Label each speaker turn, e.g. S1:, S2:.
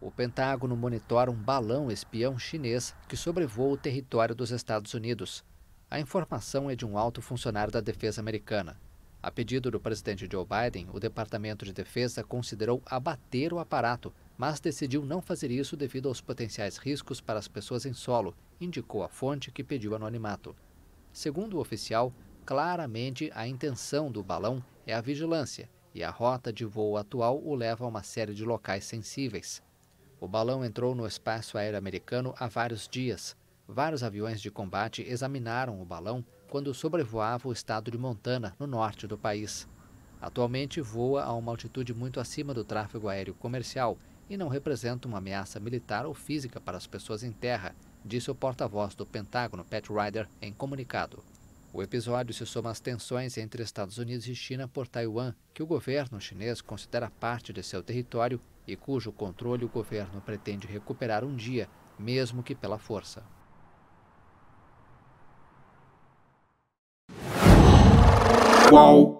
S1: O Pentágono monitora um balão espião chinês que sobrevoa o território dos Estados Unidos. A informação é de um alto funcionário da defesa americana. A pedido do presidente Joe Biden, o Departamento de Defesa considerou abater o aparato, mas decidiu não fazer isso devido aos potenciais riscos para as pessoas em solo, indicou a fonte que pediu anonimato. Segundo o oficial, claramente a intenção do balão é a vigilância e a rota de voo atual o leva a uma série de locais sensíveis. O balão entrou no espaço aéreo americano há vários dias. Vários aviões de combate examinaram o balão quando sobrevoava o estado de Montana, no norte do país. Atualmente voa a uma altitude muito acima do tráfego aéreo comercial e não representa uma ameaça militar ou física para as pessoas em terra, disse o porta-voz do Pentágono, Pat Ryder, em comunicado. O episódio se soma às tensões entre Estados Unidos e China por Taiwan, que o governo chinês considera parte de seu território e cujo controle o governo pretende recuperar um dia, mesmo que pela força. Qual?